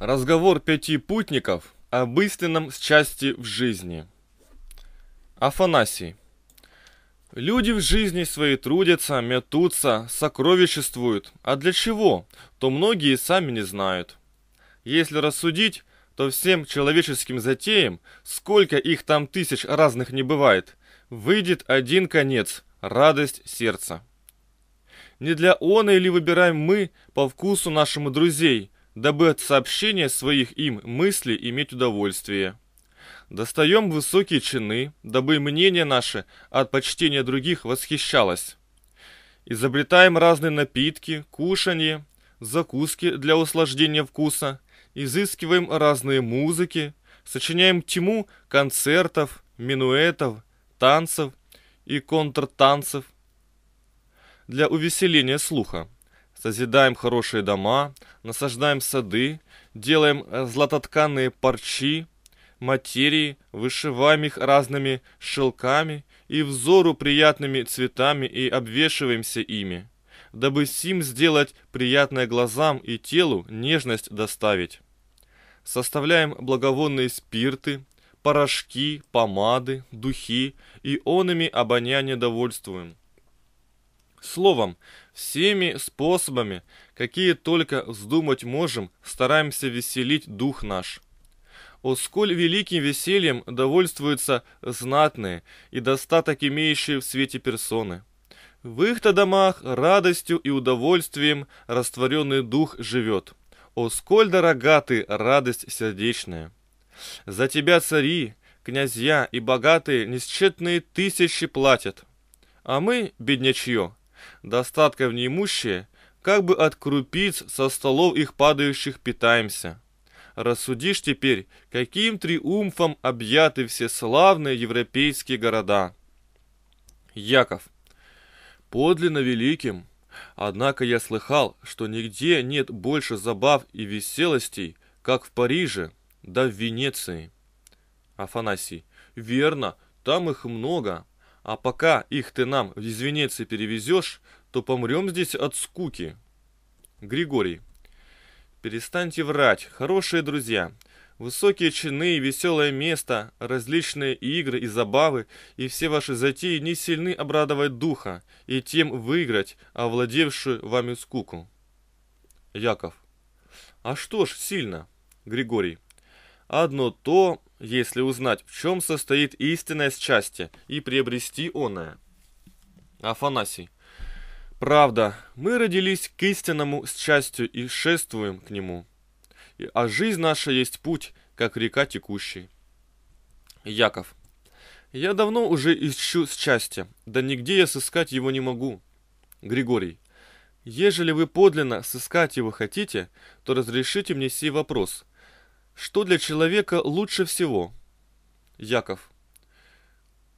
Разговор пяти путников об истинном счастье в жизни. Афанасий. Люди в жизни своей трудятся, метутся, сокровиществуют. А для чего? То многие сами не знают. Если рассудить, то всем человеческим затеям, сколько их там тысяч разных не бывает, выйдет один конец – радость сердца. Не для оной или выбираем мы по вкусу нашему друзей – дабы от сообщения своих им мыслей иметь удовольствие. Достаем высокие чины, дабы мнение наше от почтения других восхищалось. Изобретаем разные напитки, кушанье, закуски для услаждения вкуса, изыскиваем разные музыки, сочиняем тьму концертов, минуэтов, танцев и контртанцев для увеселения слуха созидаем хорошие дома, насаждаем сады, делаем э, златотканные парчи, материи, вышиваем их разными шелками и взору приятными цветами и обвешиваемся ими, дабы сим сделать приятное глазам и телу нежность доставить. Составляем благовонные спирты, порошки, помады, духи, и онами обоняние довольствуем. Словом, Всеми способами, какие только вздумать можем, стараемся веселить дух наш. О, сколь великим весельем довольствуются знатные и достаток имеющие в свете персоны. В их-то домах радостью и удовольствием растворенный дух живет. О, сколь дорога ты, радость сердечная! За тебя цари, князья и богатые несчетные тысячи платят. А мы, беднячье, достатка в неимущие, как бы от крупиц со столов их падающих питаемся. Рассудишь теперь, каким триумфом объяты все славные европейские города. Яков. Подлинно великим. Однако я слыхал, что нигде нет больше забав и веселостей, как в Париже, да в Венеции. Афанасий. Верно, там их много. А пока их ты нам из Венеции перевезешь, то помрем здесь от скуки. Григорий. Перестаньте врать, хорошие друзья. Высокие чины, веселое место, различные игры и забавы, и все ваши затеи не сильны обрадовать духа, и тем выиграть овладевшую вами скуку. Яков. А что ж, сильно. Григорий. Одно то, если узнать, в чем состоит истинное счастье, и приобрести оное. Афанасий. Правда, мы родились к истинному счастью и шествуем к нему. А жизнь наша есть путь, как река текущий. Яков. Я давно уже ищу счастье, да нигде я сыскать его не могу. Григорий. Ежели вы подлинно сыскать его хотите, то разрешите мне сей вопрос. Что для человека лучше всего? Яков.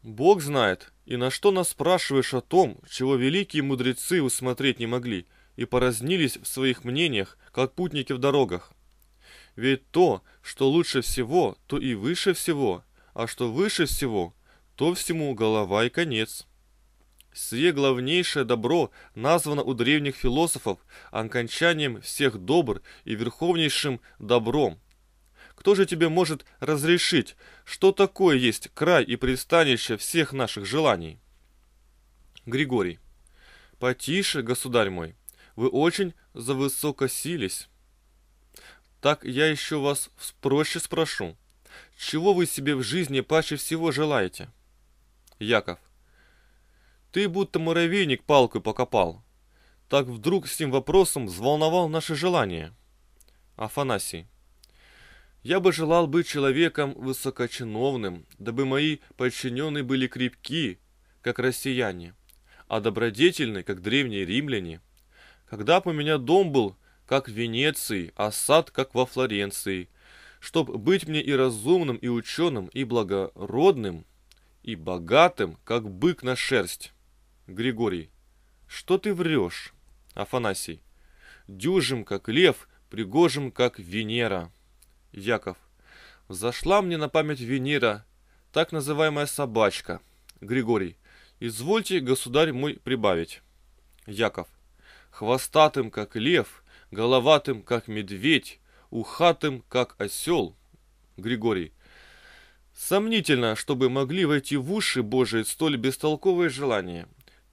Бог знает, и на что нас спрашиваешь о том, чего великие мудрецы усмотреть не могли, и поразнились в своих мнениях, как путники в дорогах. Ведь то, что лучше всего, то и выше всего, а что выше всего, то всему голова и конец. Все главнейшее добро названо у древних философов окончанием всех добр и верховнейшим добром, кто же тебе может разрешить, что такое есть край и пристанище всех наших желаний? Григорий. Потише, государь мой, вы очень завысокосились. Так я еще вас проще спрошу. Чего вы себе в жизни паче всего желаете? Яков. Ты будто муравейник палкой покопал. Так вдруг с тем вопросом взволновал наше желание. Афанасий. Я бы желал быть человеком высокочиновным, дабы мои подчиненные были крепки, как россияне, а добродетельны, как древние римляне. Когда бы у меня дом был, как в Венеции, а сад, как во Флоренции, чтоб быть мне и разумным, и ученым, и благородным, и богатым, как бык на шерсть. Григорий, что ты врешь? Афанасий, дюжим, как лев, пригожим, как Венера. Яков. «Зашла мне на память Венера, так называемая собачка». Григорий. «Извольте, государь мой, прибавить». Яков. «Хвостатым, как лев, головатым, как медведь, ухатым, как осел». Григорий. «Сомнительно, чтобы могли войти в уши Божии столь бестолковые желания.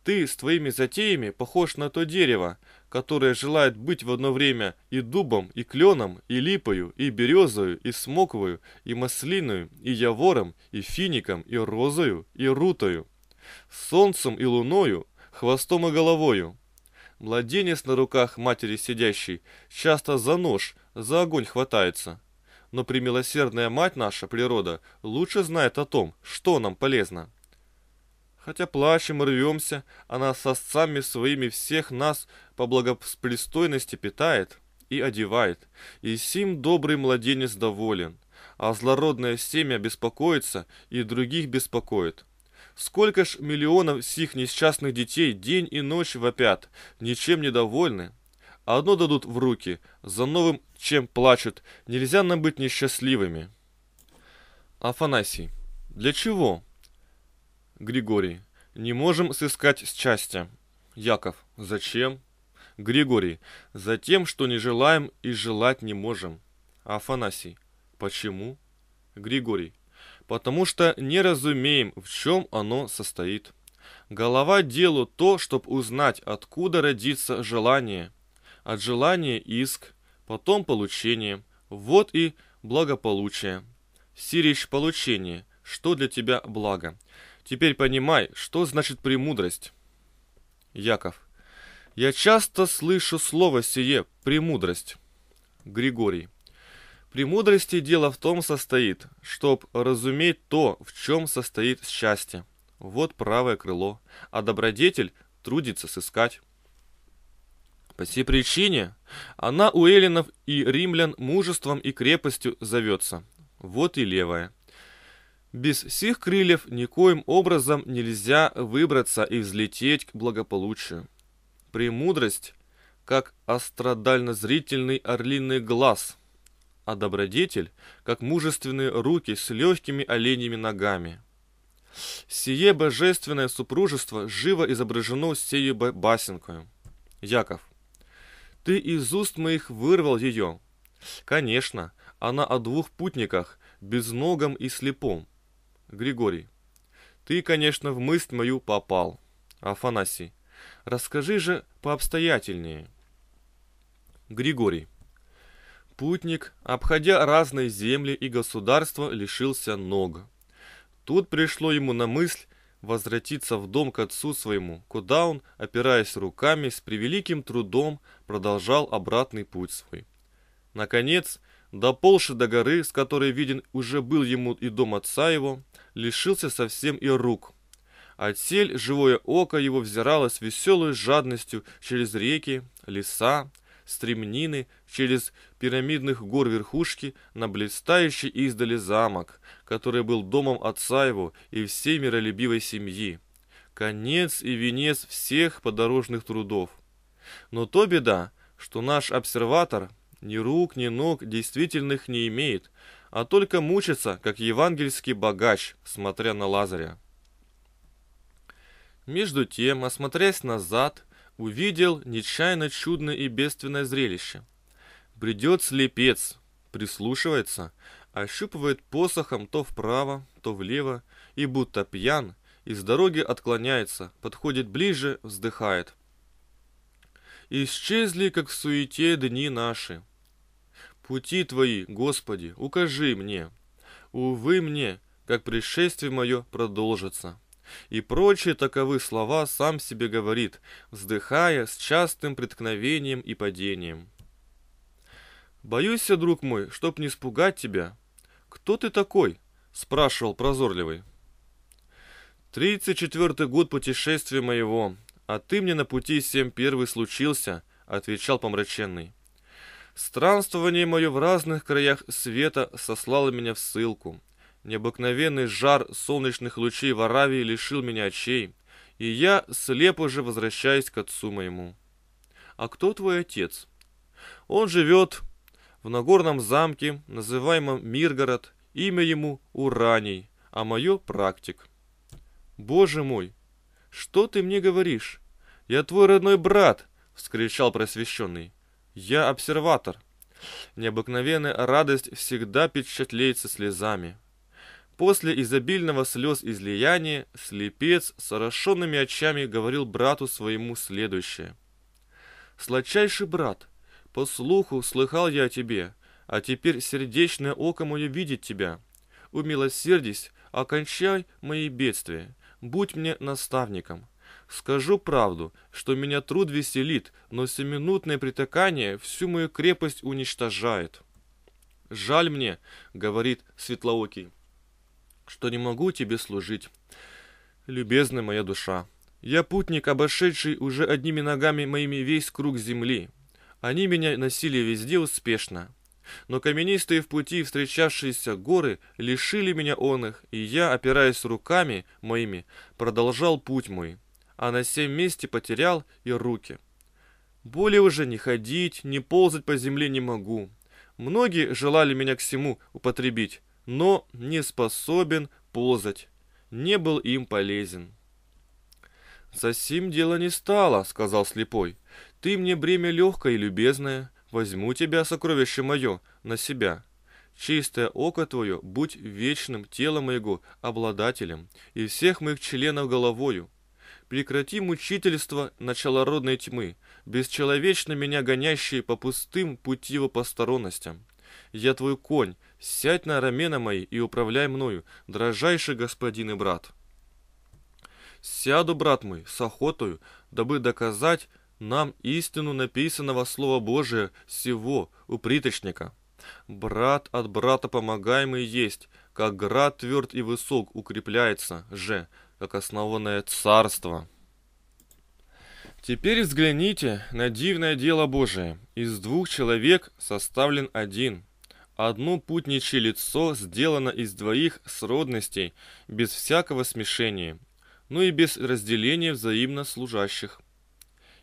Ты с твоими затеями похож на то дерево, которая желает быть в одно время и дубом, и кленом, и липою, и березою, и смоковою, и маслиною, и явором, и фиником, и розою, и рутою, солнцем и луною, хвостом и головою. Младенец на руках матери сидящей часто за нож, за огонь хватается. Но премилосердная мать наша, природа, лучше знает о том, что нам полезно. Хотя плачем и рвемся, она с отцами своими всех нас по благосплестойности питает и одевает, и сим добрый младенец доволен, а злородное семя беспокоится и других беспокоит. Сколько ж миллионов сих несчастных детей день и ночь вопят, ничем недовольны, довольны, одно дадут в руки, за новым чем плачут, нельзя нам быть несчастливыми. Афанасий. Для чего? Григорий. Не можем сыскать счастья. Яков. Зачем? Григорий. За тем, что не желаем и желать не можем. Афанасий. Почему? Григорий. Потому что не разумеем, в чем оно состоит. Голова делу то, чтобы узнать, откуда родится желание. От желания иск, потом получение. Вот и благополучие. Сирич получение. Что для тебя благо? Теперь понимай, что значит премудрость. Яков. Я часто слышу слово сие «премудрость». Григорий. Премудрости дело в том состоит, чтоб разуметь то, в чем состоит счастье. Вот правое крыло, а добродетель трудится сыскать. По сей причине она у эллинов и римлян мужеством и крепостью зовется. Вот и левое. Без сих крыльев никоим образом нельзя выбраться и взлететь к благополучию. Премудрость, как астродально-зрительный орлиный глаз, а добродетель, как мужественные руки с легкими оленями ногами. Сие божественное супружество живо изображено сею басенкою. Яков. Ты из уст моих вырвал ее. Конечно, она о двух путниках, безногом и слепом. Григорий. Ты, конечно, в мысль мою попал. Афанасий. Расскажи же пообстоятельнее. Григорий. Путник, обходя разные земли и государства, лишился ног. Тут пришло ему на мысль возвратиться в дом к отцу своему, куда он, опираясь руками, с превеликим трудом продолжал обратный путь свой. Наконец, доползши до горы, с которой виден уже был ему и дом отца его, лишился совсем и рук – Отсель живое око его взирало с веселой жадностью через реки, леса, стремнины, через пирамидных гор верхушки на блистающий издали замок, который был домом отца его и всей миролюбивой семьи. Конец и венец всех подорожных трудов. Но то беда, что наш обсерватор ни рук, ни ног действительных не имеет, а только мучится, как евангельский богач, смотря на Лазаря. Между тем, осмотрясь назад, увидел нечаянно чудное и бедственное зрелище. Бредет слепец, прислушивается, ощупывает посохом то вправо, то влево, и будто пьян, из дороги отклоняется, подходит ближе, вздыхает. Исчезли, как в суете, дни наши. Пути Твои, Господи, укажи мне. Увы мне, как пришествие мое продолжится и прочие таковы слова сам себе говорит, вздыхая с частым преткновением и падением. «Боюсь, друг мой, чтоб не спугать тебя». «Кто ты такой?» – спрашивал прозорливый. «Тридцать четвертый год путешествия моего, а ты мне на пути семь первый случился», – отвечал помраченный. «Странствование мое в разных краях света сослало меня в ссылку. Необыкновенный жар солнечных лучей в Аравии лишил меня очей, и я слепо же возвращаюсь к отцу моему. «А кто твой отец?» «Он живет в Нагорном замке, называемом Миргород. Имя ему Ураний, а мое Практик». «Боже мой! Что ты мне говоришь? Я твой родной брат!» — вскричал просвещенный. «Я обсерватор». Необыкновенная радость всегда впечатляется слезами. После изобильного слез излияния слепец с орошенными очами говорил брату своему следующее. «Сладчайший брат, по слуху слыхал я о тебе, а теперь сердечное око мое видит тебя. Умилосердись, окончай мои бедствия, будь мне наставником. Скажу правду, что меня труд веселит, но семинутное притыкание всю мою крепость уничтожает». «Жаль мне», — говорит Светлоокий, — что не могу тебе служить. Любезная моя душа, я путник, обошедший уже одними ногами моими весь круг земли. Они меня носили везде успешно. Но каменистые в пути встречавшиеся горы лишили меня он их, и я, опираясь руками моими, продолжал путь мой, а на сем месте потерял и руки. Более уже не ходить, не ползать по земле не могу. Многие желали меня к всему употребить, но не способен ползать, не был им полезен. «Совсем дело не стало», — сказал слепой. «Ты мне бремя легкое и любезное. Возьму тебя, сокровище мое, на себя. Чистое око твое будь вечным телом моего обладателем и всех моих членов головою. Прекрати мучительство началородной тьмы, бесчеловечно меня гонящие по пустым пути во посторонностям. Я твой конь, Сядь на рамена мои и управляй мною, дрожайший господин и брат. Сяду, брат мой, с охотою, дабы доказать нам истину написанного Слова Божия сего у приточника. Брат от брата помогаемый есть, как град тверд и высок укрепляется же, как основанное царство. Теперь взгляните на дивное дело Божие. Из двух человек составлен один – Одно путничье лицо сделано из двоих сродностей, без всякого смешения, ну и без разделения взаимно служащих.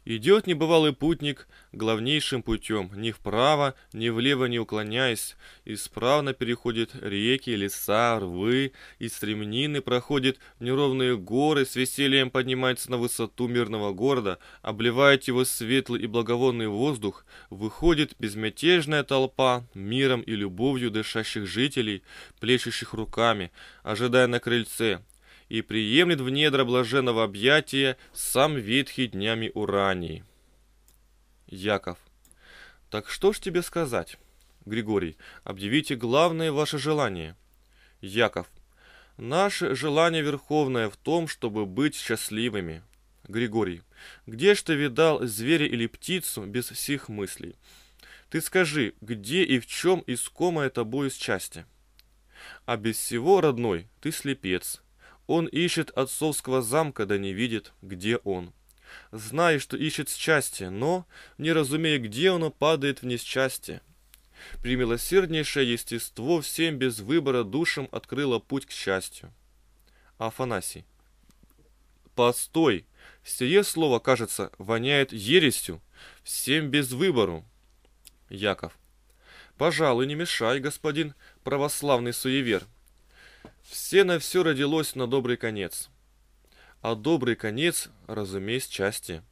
Идет небывалый путник главнейшим путем, ни вправо, ни влево не уклоняясь, исправно переходит реки, леса, рвы и стремнины, проходит в неровные горы, с весельем поднимается на высоту мирного города, обливает его светлый и благовонный воздух, выходит безмятежная толпа, миром и любовью дышащих жителей, плещущих руками, ожидая на крыльце, и приемлет в недра блаженного объятия сам ветхий днями ураний. Яков. Так что ж тебе сказать? Григорий. Объявите главное ваше желание. Яков. Наше желание верховное в том, чтобы быть счастливыми. Григорий. Где ж ты видал зверя или птицу без сих мыслей? Ты скажи, где и в чем искомое тобою счастье? А без всего, родной, ты слепец, он ищет отцовского замка, да не видит, где он. Зная, что ищет счастье, но, не разумея, где оно, падает в несчастье. Примилосерднейшее естество всем без выбора душам открыло путь к счастью. Афанасий. Постой! Сие слово, кажется, воняет ересью, всем без выбору. Яков. Пожалуй, не мешай, господин православный суевер. Все на все родилось на добрый конец. А добрый конец, разумеется, части.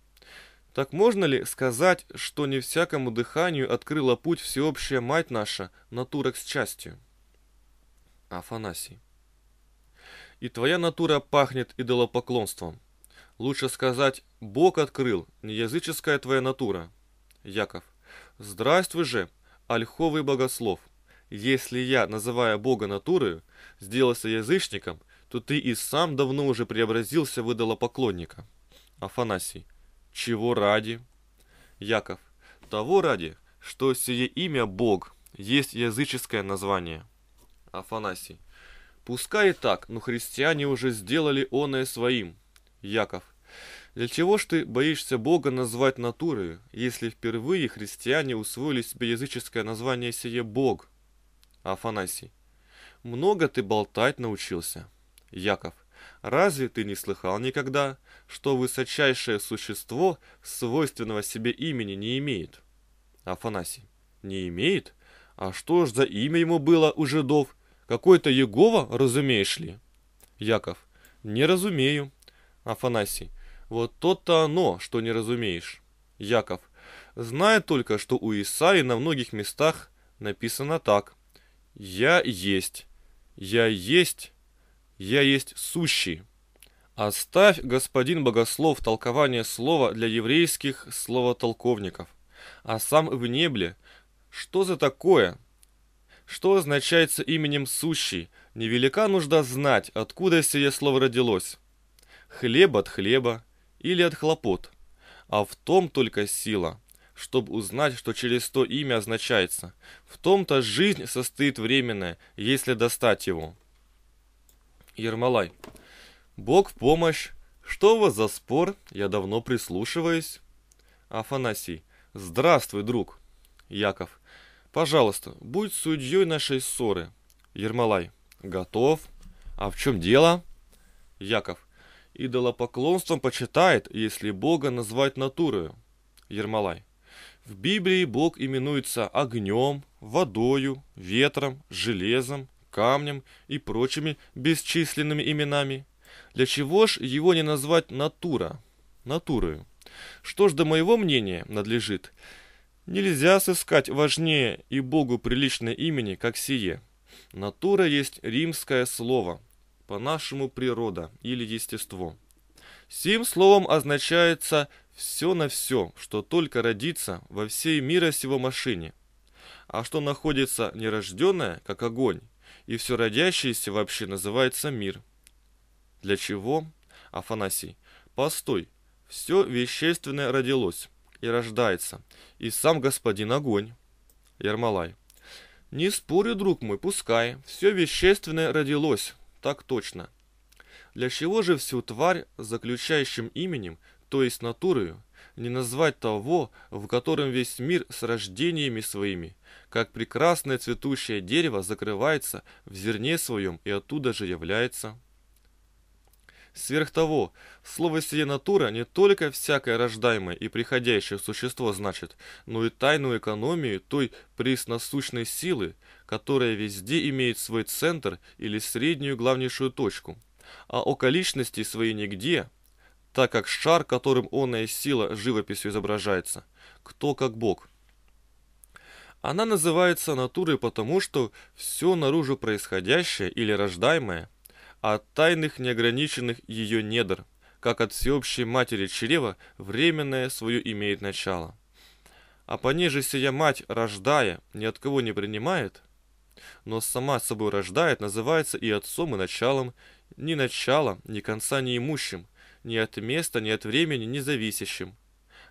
Так можно ли сказать, что не всякому дыханию открыла путь всеобщая мать наша, натура с частью? Афанасий. И твоя натура пахнет идолопоклонством. Лучше сказать, Бог открыл, не языческая твоя натура. Яков. Здравствуй же, ольховый богослов. Если я, называя Бога натурою, сделался язычником, то ты и сам давно уже преобразился в идолопоклонника. Афанасий. Чего ради? Яков. Того ради, что сие имя Бог есть языческое название. Афанасий. Пускай и так, но христиане уже сделали оное своим. Яков. Для чего ж ты боишься Бога назвать натурою, если впервые христиане усвоили себе языческое название сие Бог? Афанасий. Много ты болтать научился. Яков. Разве ты не слыхал никогда, что высочайшее существо свойственного себе имени не имеет? Афанасий. Не имеет? А что ж за имя ему было у жидов? Какой-то Егова, разумеешь ли? Яков. Не разумею. Афанасий. Вот то-то оно, что не разумеешь. Яков. Знаю только, что у Исаи на многих местах написано так – «Я есть, я есть, я есть сущий». Оставь, господин богослов, толкование слова для еврейских словотолковников. А сам в небле. Что за такое? Что означается именем сущий? Невелика нужда знать, откуда сие слово родилось. Хлеб от хлеба или от хлопот. А в том только сила – чтобы узнать, что через то имя означается. В том-то жизнь состоит временная, если достать его. Ермолай. Бог в помощь. Что у вас за спор? Я давно прислушиваюсь. Афанасий. Здравствуй, друг. Яков. Пожалуйста, будь судьей нашей ссоры. Ермолай. Готов. А в чем дело? Яков. Идолопоклонством почитает, если Бога назвать натурою. Ермолай. В Библии Бог именуется огнем, водою, ветром, железом, камнем и прочими бесчисленными именами. Для чего ж его не назвать натура, натурою? Что ж, до моего мнения, надлежит, нельзя сыскать важнее и Богу приличное имени, как сие. Натура есть римское слово, по-нашему природа или естество. Сим словом означается все на все, что только родится во всей мира сего машине. А что находится нерожденное, как огонь, и все родящееся вообще называется мир. Для чего? Афанасий. Постой, все вещественное родилось и рождается, и сам господин огонь. Ермолай. Не спорю, друг мой, пускай, все вещественное родилось, так точно. Для чего же всю тварь, заключающим именем, то есть натурою, не назвать того, в котором весь мир с рождениями своими, как прекрасное цветущее дерево закрывается в зерне своем и оттуда же является. Сверх того, слово сие натура не только всякое рождаемое и приходящее существо значит, но и тайную экономию той пресносущной силы, которая везде имеет свой центр или среднюю главнейшую точку, а о количности своей нигде – так как шар, которым онная сила живописью изображается, кто как бог. Она называется натурой потому, что все наружу происходящее или рождаемое от тайных неограниченных ее недр, как от всеобщей матери чрева, временное свое имеет начало. А понеже сия мать, рождая, ни от кого не принимает, но сама собой рождает, называется и отцом, и началом, ни начала, ни конца не имущим, ни от места, ни от времени независящим,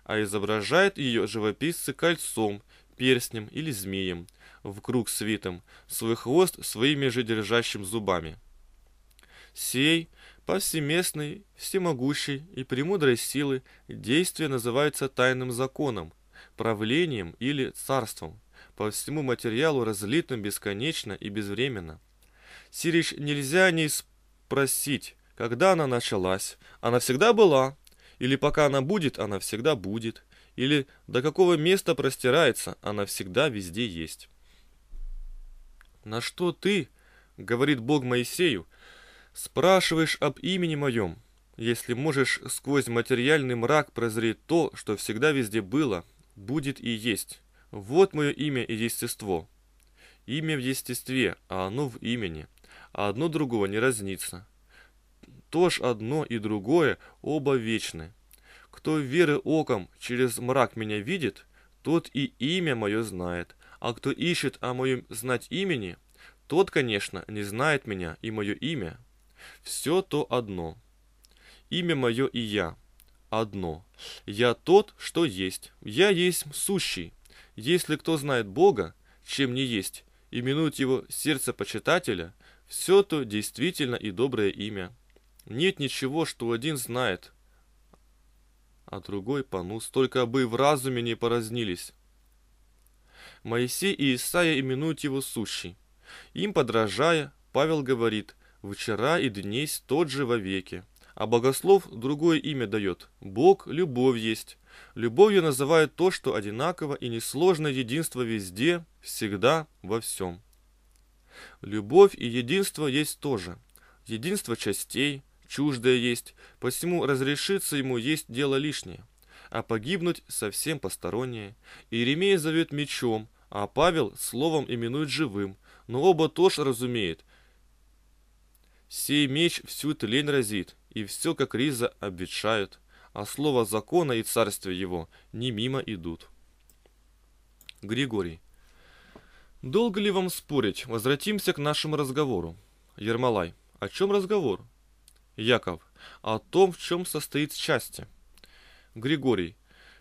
а изображает ее живописцы кольцом, перстнем или змеем, в круг свитом, свой хвост своими же держащим зубами. Сей повсеместной, всемогущей и премудрой силы действие называется тайным законом, правлением или царством, по всему материалу разлитым бесконечно и безвременно. Сирич нельзя не спросить, когда она началась? Она всегда была. Или пока она будет, она всегда будет. Или до какого места простирается, она всегда везде есть. «На что ты, — говорит Бог Моисею, — спрашиваешь об имени моем, если можешь сквозь материальный мрак прозреть то, что всегда везде было, будет и есть. Вот мое имя и естество. Имя в естестве, а оно в имени, а одно другого не разнится то ж одно и другое, оба вечны. Кто веры оком через мрак меня видит, тот и имя мое знает, а кто ищет о моем знать имени, тот, конечно, не знает меня и мое имя. Все то одно. Имя мое и я. Одно. Я тот, что есть. Я есть сущий. Если кто знает Бога, чем не есть, именует его сердце почитателя, все то действительно и доброе имя. Нет ничего, что один знает, а другой понус, только бы в разуме не поразнились. Моисей и Исаия именуют его сущий. Им подражая, Павел говорит, «Вчера и днесь тот же вовеки». А богослов другое имя дает. Бог – любовь есть. Любовью называют то, что одинаково и несложное единство везде, всегда, во всем. Любовь и единство есть тоже. Единство частей – чуждое есть, посему разрешится ему есть дело лишнее, а погибнуть совсем постороннее. Иеремия зовет мечом, а Павел словом именует живым, но оба тоже разумеет. Сей меч всю тлень разит, и все, как риза, обветшают, а слово закона и царствие его не мимо идут. Григорий. Долго ли вам спорить? Возвратимся к нашему разговору. Ермолай. О чем разговор? Яков. О том, в чем состоит счастье. Григорий.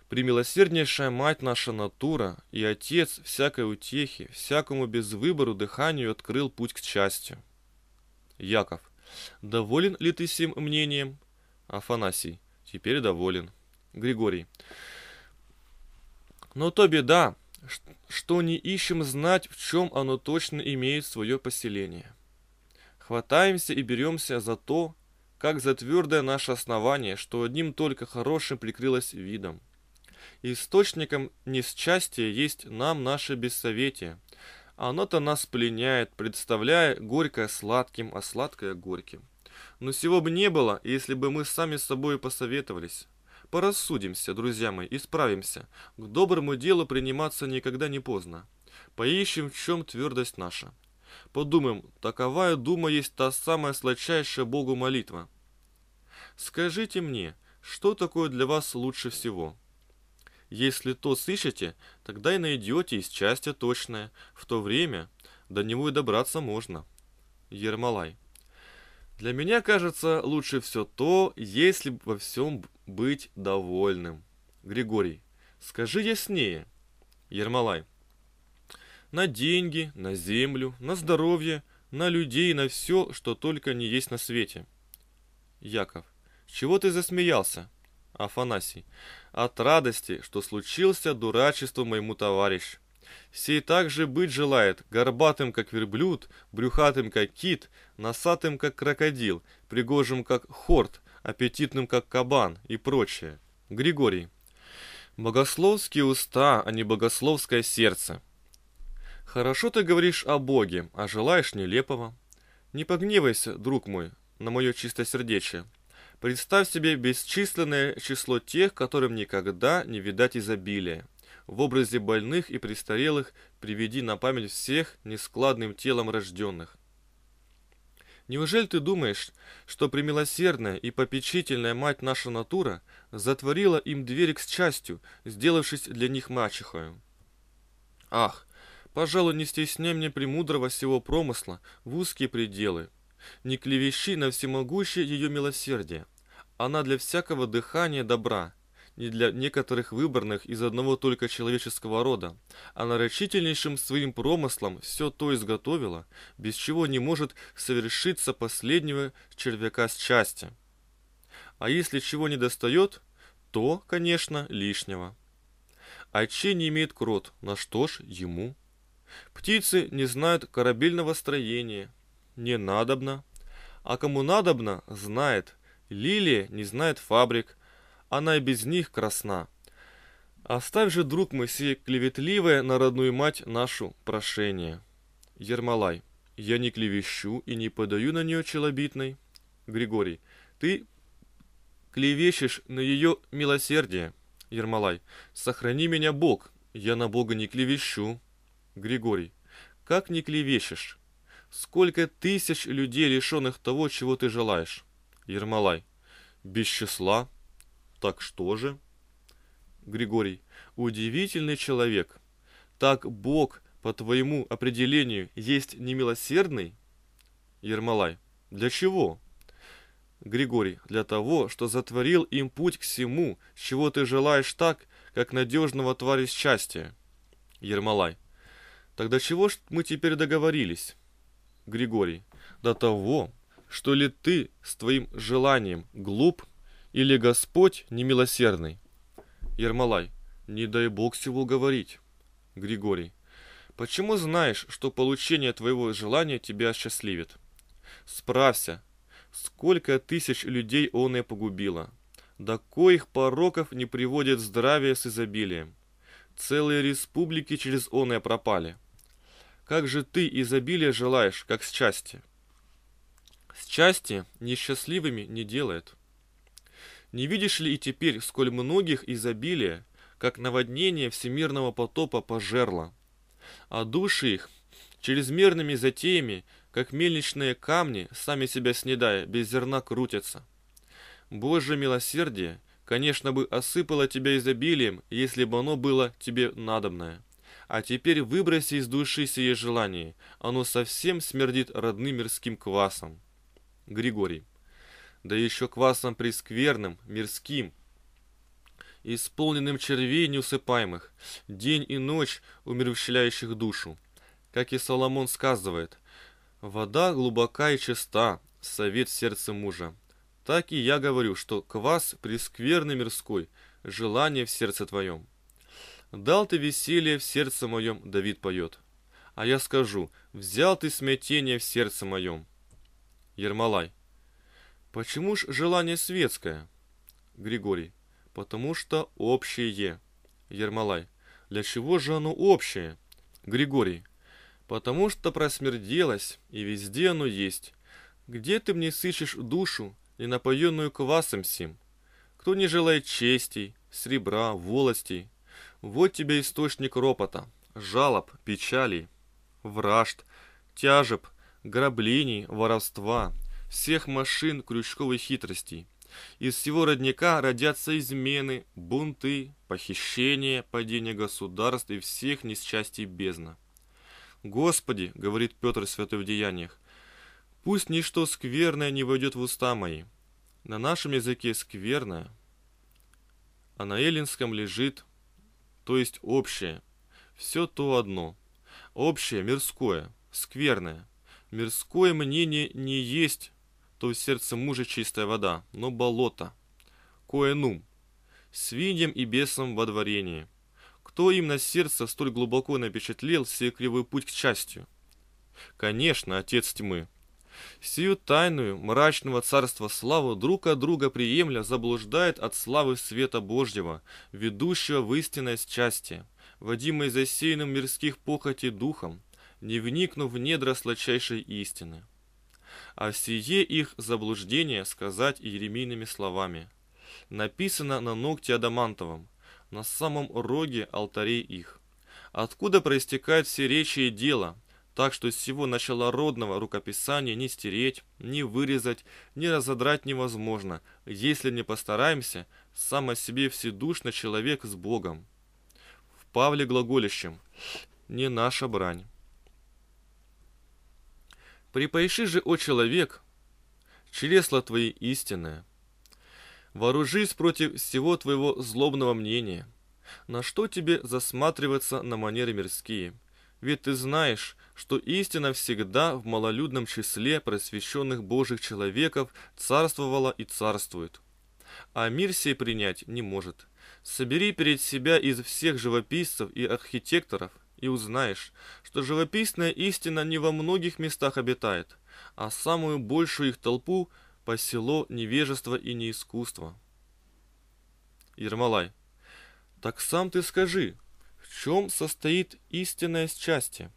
Премилосерднейшая мать наша натура и отец всякой утехи, всякому без выбору дыханию открыл путь к счастью. Яков. Доволен ли ты сим мнением? Афанасий. Теперь доволен. Григорий. Но то беда, что не ищем знать, в чем оно точно имеет свое поселение. Хватаемся и беремся за то, как за твердое наше основание, что одним только хорошим прикрылось видом. Источником несчастья есть нам наше бессоветие. Оно-то нас пленяет, представляя горькое сладким, а сладкое горьким. Но всего бы не было, если бы мы сами с собой посоветовались. Порассудимся, друзья мои, исправимся. К доброму делу приниматься никогда не поздно. Поищем, в чем твердость наша. Подумаем, таковая дума есть та самая сладчайшая Богу молитва. Скажите мне, что такое для вас лучше всего? Если то сыщете, тогда и найдете из счастья точное, в то время до него и добраться можно. Ермолай. Для меня кажется лучше все то, если во всем быть довольным. Григорий. Скажи яснее. Ермолай. На деньги, на землю, на здоровье, на людей, на все, что только не есть на свете. Яков. Чего ты засмеялся? Афанасий. От радости, что случился дурачество моему товарищу. Сей также быть желает, горбатым, как верблюд, брюхатым, как кит, носатым, как крокодил, пригожим, как хорт, аппетитным, как кабан и прочее. Григорий. Богословские уста, а не богословское сердце. «Хорошо ты говоришь о Боге, а желаешь нелепого. Не погневайся, друг мой, на мое чистосердечие. Представь себе бесчисленное число тех, которым никогда не видать изобилия. В образе больных и престарелых приведи на память всех нескладным телом рожденных. Неужели ты думаешь, что премилосердная и попечительная мать наша натура затворила им двери к счастью, сделавшись для них мачехою? Ах, Пожалуй, не стесняй мне премудрого сего промысла в узкие пределы. Не клевещи на всемогущее ее милосердие. Она для всякого дыхания добра, не для некоторых выборных из одного только человеческого рода, а нарочительнейшим своим промыслом все то изготовила, без чего не может совершиться последнего червяка счастья. А если чего не достает, то, конечно, лишнего. Отче не имеет крот, на что ж ему Птицы не знают корабельного строения. Не надобно. А кому надобно, знает. Лилия не знает фабрик. Она и без них красна. Оставь же, друг мой, сие клеветливое на родную мать нашу прошение. Ермолай. Я не клевещу и не подаю на нее челобитной. Григорий. Ты клевещешь на ее милосердие. Ермолай. Сохрани меня, Бог. Я на Бога не клевещу. Григорий, как не клевещешь? Сколько тысяч людей, лишенных того, чего ты желаешь? Ермолай, без числа. Так что же? Григорий, удивительный человек. Так Бог, по твоему определению, есть немилосердный? Ермолай, для чего? Григорий, для того, что затворил им путь к всему, чего ты желаешь так, как надежного тваря счастья. Ермолай, Тогда чего ж мы теперь договорились? Григорий. До того, что ли ты с твоим желанием глуп или Господь немилосердный? Ермолай. Не дай Бог всего говорить. Григорий. Почему знаешь, что получение твоего желания тебя счастливит? Справься, сколько тысяч людей он и погубило. До коих пороков не приводит здравие с изобилием. Целые республики через оное пропали. Как же ты изобилия желаешь, как счастье? Счастье несчастливыми не делает. Не видишь ли и теперь, сколь многих изобилие, как наводнение всемирного потопа пожерло? А души их чрезмерными затеями, как мельничные камни, сами себя снедая, без зерна крутятся. Боже милосердие, конечно бы осыпало тебя изобилием, если бы оно было тебе надобное. А теперь выброси из души сие желание, оно совсем смердит родным мирским квасом. Григорий. Да еще квасом прескверным, мирским, исполненным червей неусыпаемых, день и ночь умерщвляющих душу. Как и Соломон сказывает, «Вода глубока и чиста, совет сердце мужа». Так и я говорю, что квас прескверный мирской, желание в сердце твоем. Дал ты веселье в сердце моем, Давид поет. А я скажу, взял ты смятение в сердце моем. Ермолай. Почему ж желание светское? Григорий. Потому что общее. Ермолай. Для чего же оно общее? Григорий. Потому что просмерделось, и везде оно есть. Где ты мне сыщешь душу, не напоенную квасом сим? Кто не желает чести, сребра, волостей, вот тебе источник ропота, жалоб, печалей, вражд, тяжеб, граблений, воровства, всех машин крючковой хитростей. Из всего родника родятся измены, бунты, похищения, падение государств и всех несчастий бездна. «Господи», — говорит Петр Святой в Деяниях, — «пусть ничто скверное не войдет в уста мои». На нашем языке скверное, а на эллинском лежит то есть общее, все то одно. Общее, мирское, скверное. Мирское мнение не есть, то в сердце мужа чистая вода, но болото. Коэнум, свиньям и бесам во дворении. Кто им на сердце столь глубоко напечатлел все кривой путь к счастью? Конечно, отец тьмы, Сию тайную мрачного царства славу друг от друга приемля заблуждает от славы света Божьего, ведущего в истинное счастье, водимой засеянным мирских похоти духом, не вникнув в недра сладчайшей истины. А сие их заблуждение сказать иеремийными словами. Написано на ногте Адамантовом, на самом роге алтарей их. Откуда проистекают все речи и дела, так что из всего началородного рукописания не стереть, не вырезать, не разодрать невозможно, если не постараемся, сам о себе вседушно человек с Богом. В Павле глаголищем «не наша брань». Припоиши же, о человек, чресла твои истинное. Вооружись против всего твоего злобного мнения. На что тебе засматриваться на манеры мирские – ведь ты знаешь, что истина всегда в малолюдном числе просвещенных Божьих человеков царствовала и царствует. А мир сей принять не может. Собери перед себя из всех живописцев и архитекторов, и узнаешь, что живописная истина не во многих местах обитает, а самую большую их толпу посело невежество и неискусство. Ермолай. Так сам ты скажи, в чем состоит истинное счастье?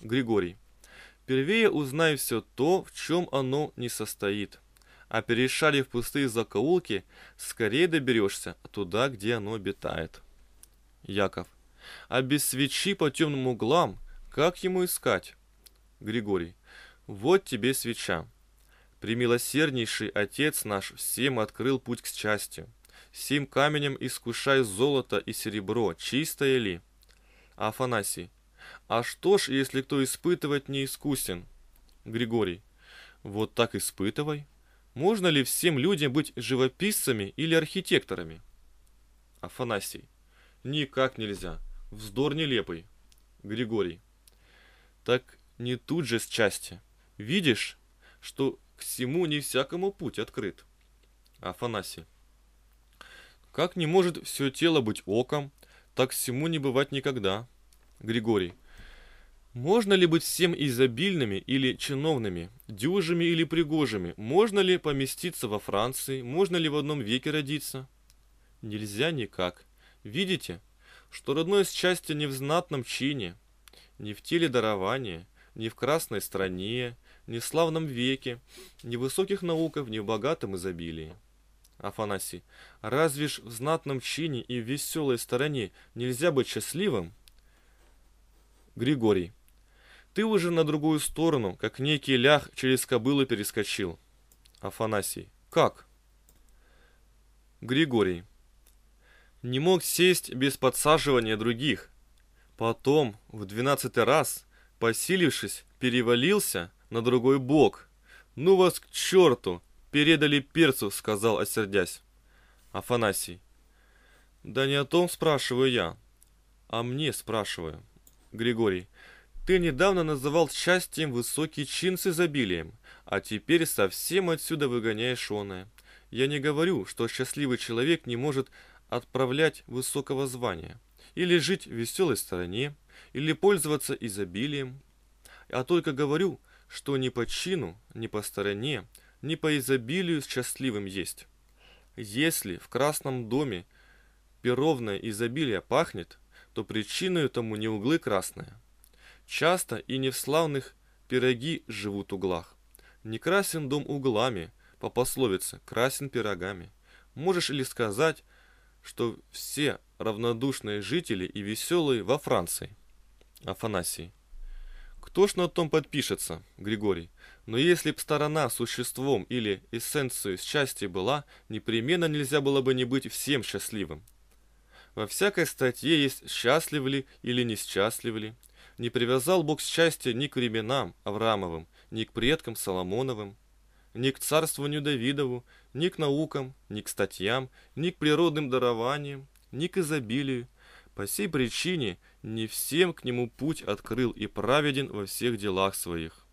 Григорий. Первее узнай все то, в чем оно не состоит. А в пустые закоулки, скорее доберешься туда, где оно обитает. Яков. А без свечи по темным углам, как ему искать? Григорий. Вот тебе свеча. Примилосерднейший Отец наш всем открыл путь к счастью. Сим каменем искушай золото и серебро, чистое ли? Афанасий. А что ж, если кто испытывать не искусен? Григорий. Вот так испытывай. Можно ли всем людям быть живописцами или архитекторами? Афанасий. Никак нельзя. Вздор нелепый. Григорий. Так не тут же счастье. Видишь, что к всему не всякому путь открыт. Афанасий. Как не может все тело быть оком, так всему не бывать никогда. Григорий. Можно ли быть всем изобильными или чиновными, дюжими или пригожими? Можно ли поместиться во Франции? Можно ли в одном веке родиться? Нельзя никак. Видите, что родное счастье не в знатном чине, не в теле дарования, не в красной стране, не в славном веке, не в высоких науках, не в богатом изобилии. Афанасий. «Разве ж в знатном чине и в веселой стороне нельзя быть счастливым?» Григорий. «Ты уже на другую сторону, как некий лях через кобылу перескочил». Афанасий. «Как?» Григорий. «Не мог сесть без подсаживания других. Потом, в двенадцатый раз, посилившись, перевалился на другой бок. Ну вас к черту!» передали перцу», — сказал, осердясь. Афанасий. «Да не о том спрашиваю я, а мне спрашиваю». Григорий. «Ты недавно называл счастьем высокий чин с изобилием, а теперь совсем отсюда выгоняешь оное. Я не говорю, что счастливый человек не может отправлять высокого звания, или жить в веселой стороне, или пользоваться изобилием. А только говорю, что ни по чину, ни по стороне не по изобилию счастливым есть. Если в красном доме перовное изобилие пахнет, то причиной тому не углы красные. Часто и не в славных пироги живут углах. Не красен дом углами, по пословице «красен пирогами». Можешь ли сказать, что все равнодушные жители и веселые во Франции? Афанасий. Кто ж на том подпишется, Григорий? Но если б сторона существом или эссенцией счастья была, непременно нельзя было бы не быть всем счастливым. Во всякой статье есть «счастлив ли» или «несчастлив ли». Не привязал Бог счастье ни к временам Авраамовым, ни к предкам Соломоновым, ни к царствованию Давидову, ни к наукам, ни к статьям, ни к природным дарованиям, ни к изобилию. По сей причине не всем к нему путь открыл и праведен во всех делах своих.